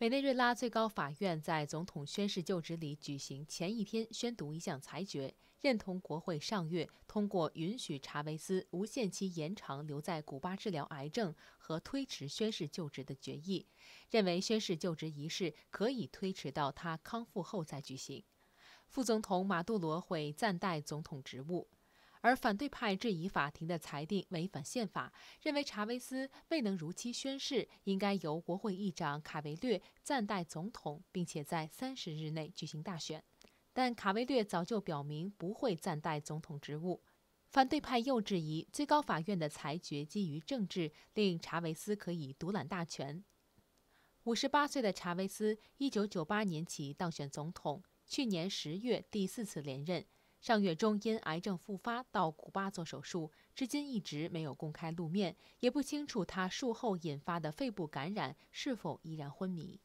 委内瑞拉最高法院在总统宣誓就职礼举行前一天宣读一项裁决，认同国会上月通过允许查韦斯无限期延长留在古巴治疗癌症和推迟宣誓就职的决议，认为宣誓就职仪式可以推迟到他康复后再举行。副总统马杜罗会暂代总统职务。而反对派质疑法庭的裁定违反宪法，认为查韦斯未能如期宣誓，应该由国会议长卡维略暂代总统，并且在三十日内举行大选。但卡维略早就表明不会暂代总统职务。反对派又质疑最高法院的裁决基于政治，令查韦斯可以独揽大权。五十八岁的查韦斯，一九九八年起当选总统，去年十月第四次连任。上月中因癌症复发到古巴做手术，至今一直没有公开露面，也不清楚他术后引发的肺部感染是否依然昏迷。